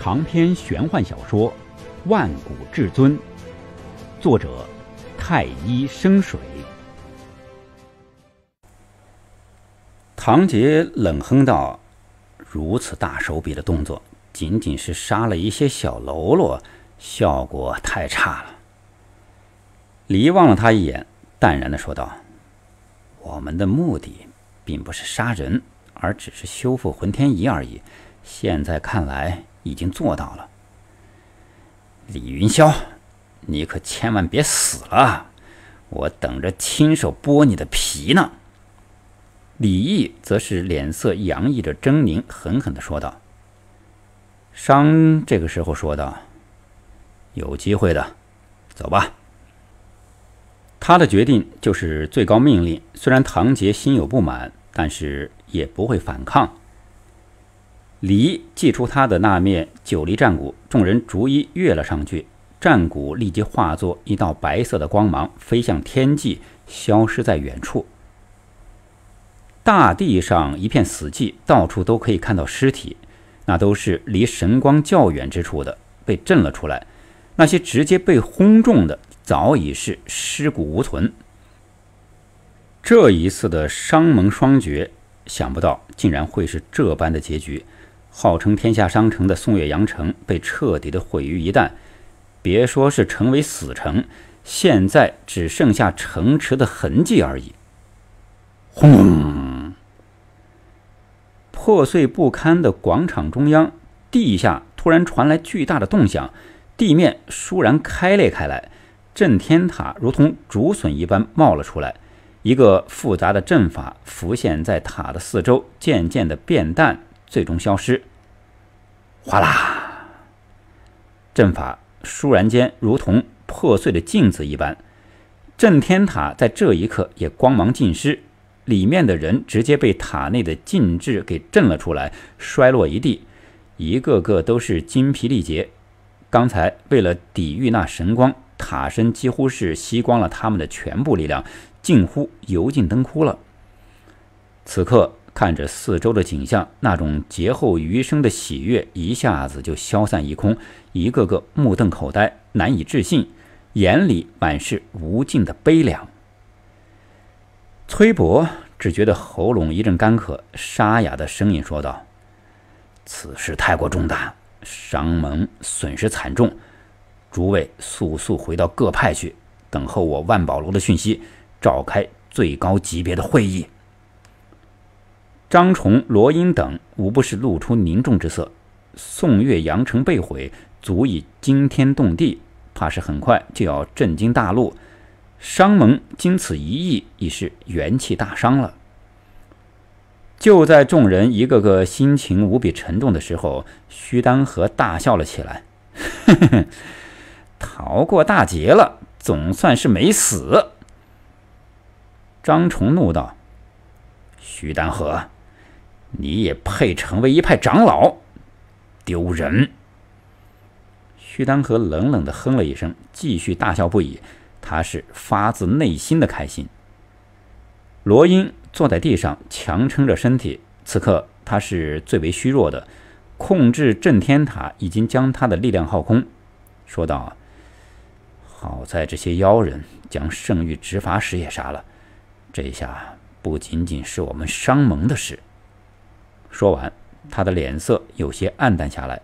长篇玄幻小说《万古至尊》，作者：太一生水。唐杰冷哼道：“如此大手笔的动作，仅仅是杀了一些小喽啰，效果太差了。”黎望了他一眼，淡然的说道：“我们的目的并不是杀人，而只是修复魂天仪而已。”现在看来已经做到了。李云霄，你可千万别死了，我等着亲手剥你的皮呢。李毅则是脸色洋溢着狰狞，狠狠的说道。商这个时候说道：“有机会的，走吧。”他的决定就是最高命令，虽然唐杰心有不满，但是也不会反抗。离祭出他的那面九黎战鼓，众人逐一跃了上去，战鼓立即化作一道白色的光芒，飞向天际，消失在远处。大地上一片死寂，到处都可以看到尸体，那都是离神光较远之处的被震了出来；那些直接被轰中的，早已是尸骨无存。这一次的商盟双绝，想不到竟然会是这般的结局。号称天下商城的宋岳阳城被彻底的毁于一旦，别说是成为死城，现在只剩下城池的痕迹而已。轰！破碎不堪的广场中央，地下突然传来巨大的动响，地面倏然开裂开来，震天塔如同竹笋一般冒了出来，一个复杂的阵法浮现在塔的四周，渐渐的变淡，最终消失。哗啦！阵法倏然间如同破碎的镜子一般，震天塔在这一刻也光芒尽失，里面的人直接被塔内的禁制给震了出来，摔落一地，一个个都是精疲力竭。刚才为了抵御那神光，塔身几乎是吸光了他们的全部力量，近乎油尽灯枯了。此刻。看着四周的景象，那种劫后余生的喜悦一下子就消散一空，一个个目瞪口呆，难以置信，眼里满是无尽的悲凉。崔伯只觉得喉咙一阵干渴，沙哑的声音说道：“此事太过重大，商盟损失惨重，诸位速速回到各派去，等候我万宝楼的讯息，召开最高级别的会议。”张崇、罗英等，无不是露出凝重之色。宋岳阳城被毁，足以惊天动地，怕是很快就要震惊大陆。商盟经此一役，已是元气大伤了。就在众人一个个心情无比沉重的时候，徐丹和大笑了起来：“哈哈哈，逃过大劫了，总算是没死。”张崇怒道：“徐丹和！”你也配成为一派长老？丢人！徐丹河冷冷的哼了一声，继续大笑不已。他是发自内心的开心。罗英坐在地上，强撑着身体。此刻他是最为虚弱的，控制震天塔已经将他的力量耗空。说道：“好在这些妖人将圣域执法使也杀了，这下不仅仅是我们商盟的事。”说完，他的脸色有些暗淡下来。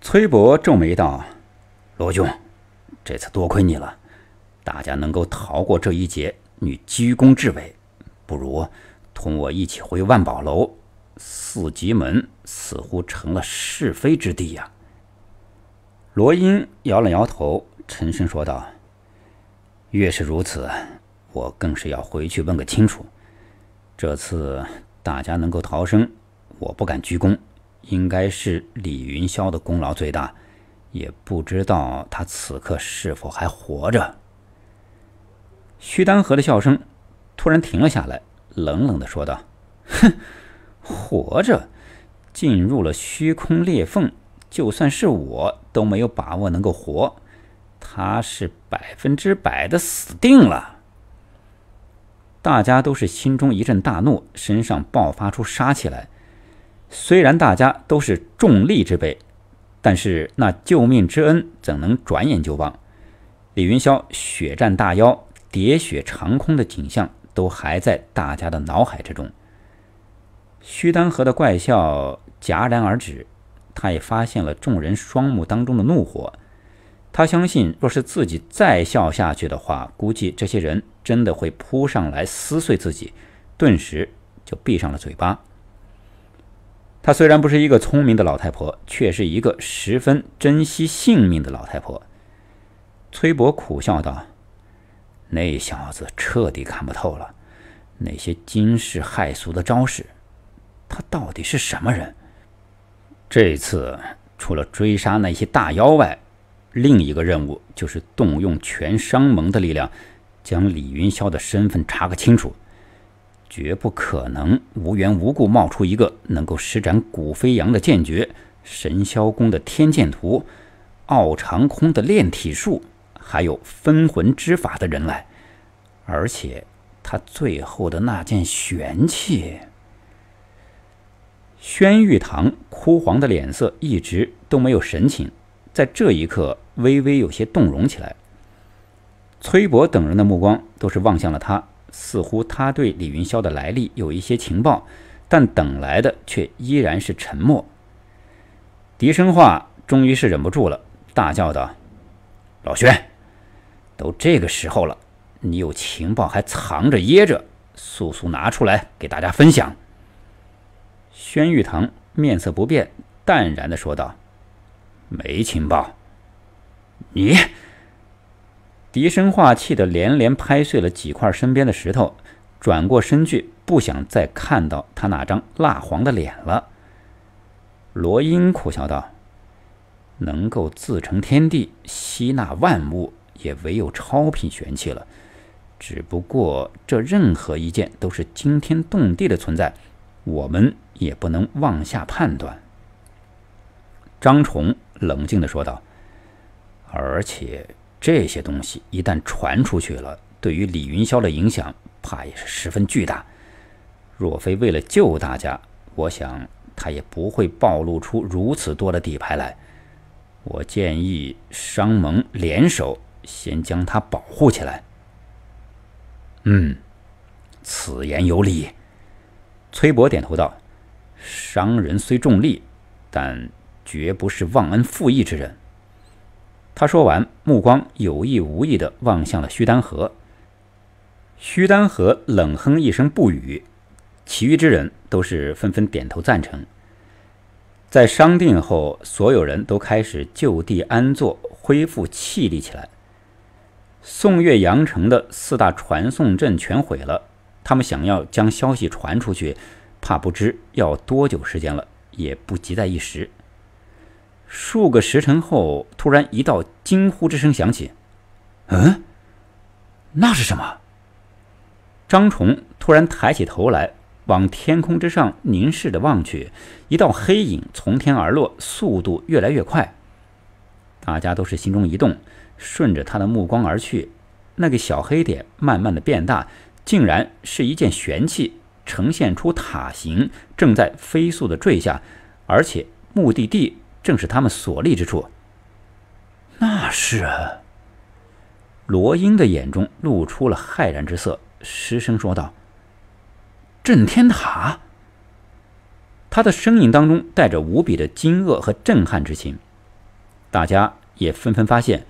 崔博皱眉道：“罗兄，这次多亏你了，大家能够逃过这一劫，你居功至伟。不如同我一起回万宝楼。四极门似乎成了是非之地呀。”罗英摇了摇头，沉声说道：“越是如此，我更是要回去问个清楚。这次……”大家能够逃生，我不敢居功，应该是李云霄的功劳最大。也不知道他此刻是否还活着。徐丹河的笑声突然停了下来，冷冷的说道：“哼，活着，进入了虚空裂缝，就算是我都没有把握能够活。他是百分之百的死定了。”大家都是心中一阵大怒，身上爆发出杀气来。虽然大家都是重利之辈，但是那救命之恩怎能转眼就忘？李云霄血战大妖，喋血长空的景象都还在大家的脑海之中。徐丹河的怪笑戛然而止，他也发现了众人双目当中的怒火。他相信，若是自己再笑下去的话，估计这些人。真的会扑上来撕碎自己，顿时就闭上了嘴巴。她虽然不是一个聪明的老太婆，却是一个十分珍惜性命的老太婆。崔博苦笑道：“那小子彻底看不透了，那些惊世骇俗的招式，他到底是什么人？”这次除了追杀那些大妖外，另一个任务就是动用全商盟的力量。将李云霄的身份查个清楚，绝不可能无缘无故冒出一个能够施展古飞扬的剑诀、神霄宫的天剑图、傲长空的炼体术，还有分魂之法的人来。而且，他最后的那件玄器，轩玉堂枯黄的脸色一直都没有神情，在这一刻微微有些动容起来。崔博等人的目光都是望向了他，似乎他对李云霄的来历有一些情报，但等来的却依然是沉默。狄生化终于是忍不住了，大叫道：“老薛，都这个时候了，你有情报还藏着掖着，速速拿出来给大家分享。”轩玉堂面色不变，淡然的说道：“没情报。”你。狄生化气的连连拍碎了几块身边的石头，转过身去，不想再看到他那张蜡黄的脸了。罗英苦笑道：“能够自成天地，吸纳万物，也唯有超品玄气了。只不过这任何一件都是惊天动地的存在，我们也不能妄下判断。”张崇冷静的说道：“而且。”这些东西一旦传出去了，对于李云霄的影响，怕也是十分巨大。若非为了救大家，我想他也不会暴露出如此多的底牌来。我建议商盟联手，先将他保护起来。嗯，此言有理。崔博点头道：“商人虽重利，但绝不是忘恩负义之人。”他说完，目光有意无意的望向了徐丹河。徐丹河冷哼一声，不语。其余之人都是纷纷点头赞成。在商定后，所有人都开始就地安坐，恢复气力起来。宋岳阳城的四大传送阵全毁了，他们想要将消息传出去，怕不知要多久时间了，也不急在一时。数个时辰后，突然一道惊呼之声响起：“嗯，那是什么？”张崇突然抬起头来，往天空之上凝视的望去。一道黑影从天而落，速度越来越快。大家都是心中一动，顺着他的目光而去。那个小黑点慢慢的变大，竟然是一件玄器，呈现出塔形，正在飞速的坠下，而且目的地……正是他们所立之处。那是……罗英的眼中露出了骇然之色，失声说道：“震天塔！”他的声音当中带着无比的惊愕和震撼之情。大家也纷纷发现，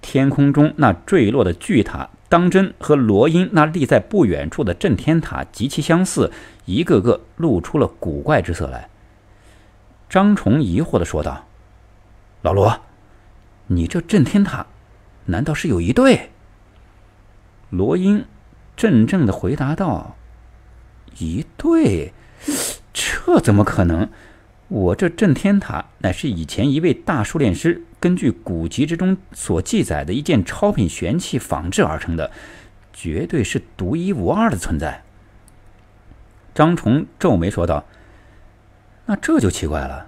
天空中那坠落的巨塔，当真和罗英那立在不远处的震天塔极其相似，一个个露出了古怪之色来。张崇疑惑的说道：“老罗，你这震天塔，难道是有一对？”罗英怔怔的回答道：“一对？这怎么可能？我这震天塔乃是以前一位大术练师根据古籍之中所记载的一件超品玄器仿制而成的，绝对是独一无二的存在。”张崇皱眉说道。那这就奇怪了，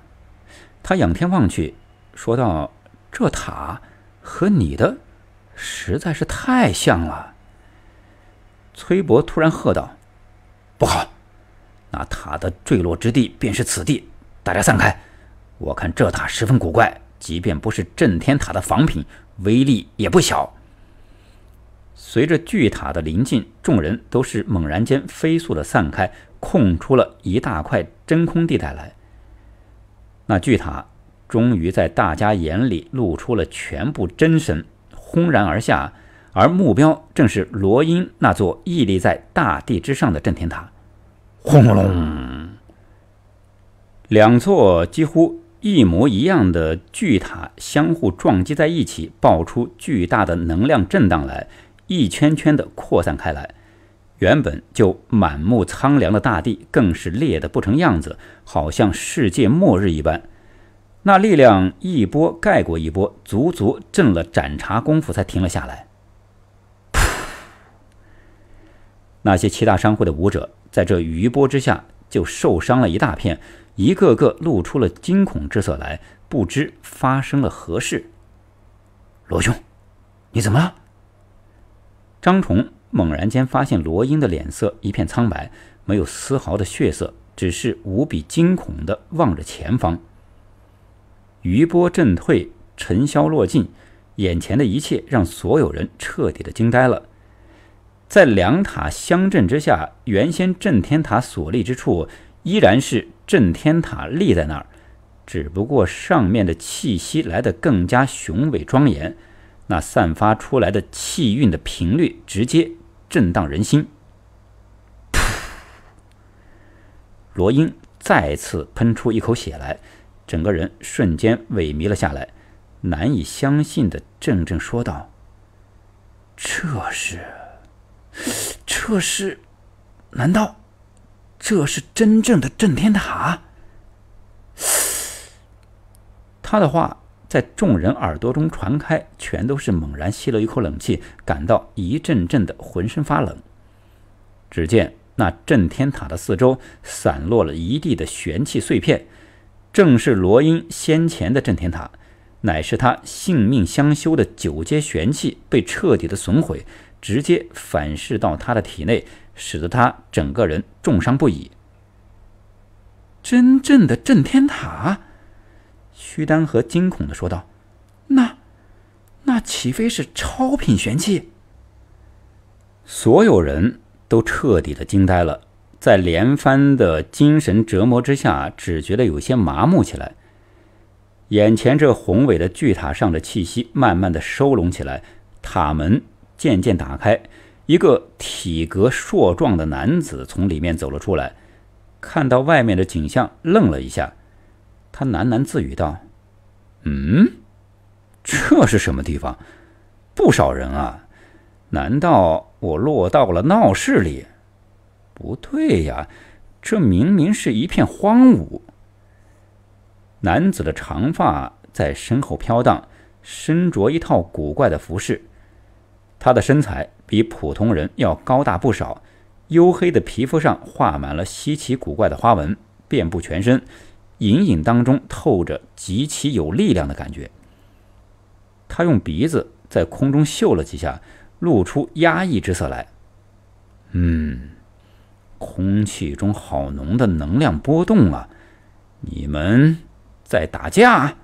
他仰天望去，说道：“这塔和你的实在是太像了。”崔博突然喝道：“不好！那塔的坠落之地便是此地，大家散开！我看这塔十分古怪，即便不是震天塔的仿品，威力也不小。”随着巨塔的临近，众人都是猛然间飞速的散开，空出了一大块真空地带来。那巨塔终于在大家眼里露出了全部真身，轰然而下，而目标正是罗音那座屹立在大地之上的震天塔。轰隆隆，两座几乎一模一样的巨塔相互撞击在一起，爆出巨大的能量震荡来。一圈圈的扩散开来，原本就满目苍凉的大地更是裂得不成样子，好像世界末日一般。那力量一波盖过一波，足足震了盏茶功夫才停了下来。那些七大商会的武者在这余波之下就受伤了一大片，一个个露出了惊恐之色来，不知发生了何事。罗兄，你怎么了？张崇猛然间发现罗英的脸色一片苍白，没有丝毫的血色，只是无比惊恐地望着前方。余波震退，尘嚣落尽，眼前的一切让所有人彻底的惊呆了。在两塔相震之下，原先震天塔所立之处依然是震天塔立在那儿，只不过上面的气息来得更加雄伟庄严。那散发出来的气韵的频率，直接震荡人心。罗英再次喷出一口血来，整个人瞬间萎靡了下来，难以相信的怔怔说道：“这是，这是，难道这是真正的震天塔？”他的话。在众人耳朵中传开，全都是猛然吸了一口冷气，感到一阵阵的浑身发冷。只见那震天塔的四周散落了一地的玄气碎片，正是罗英先前的震天塔，乃是他性命相修的九阶玄气被彻底的损毁，直接反噬到他的体内，使得他整个人重伤不已。真正的震天塔。徐丹和惊恐的说道：“那，那岂非是超品玄器？”所有人都彻底的惊呆了，在连番的精神折磨之下，只觉得有些麻木起来。眼前这宏伟的巨塔上的气息慢慢的收拢起来，塔门渐渐打开，一个体格硕壮的男子从里面走了出来，看到外面的景象，愣了一下。他喃喃自语道：“嗯，这是什么地方？不少人啊，难道我落到了闹市里？不对呀，这明明是一片荒芜。”男子的长发在身后飘荡，身着一套古怪的服饰。他的身材比普通人要高大不少，黝黑的皮肤上画满了稀奇古怪的花纹，遍布全身。隐隐当中透着极其有力量的感觉。他用鼻子在空中嗅了几下，露出压抑之色来。嗯，空气中好浓的能量波动啊！你们在打架？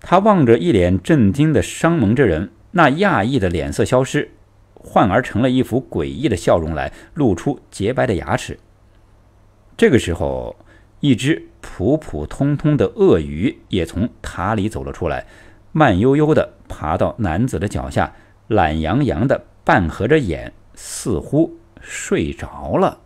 他望着一脸震惊的商盟之人，那讶异的脸色消失，换而成了一副诡异的笑容来，露出洁白的牙齿。这个时候。一只普普通通的鳄鱼也从塔里走了出来，慢悠悠地爬到男子的脚下，懒洋洋地半合着眼，似乎睡着了。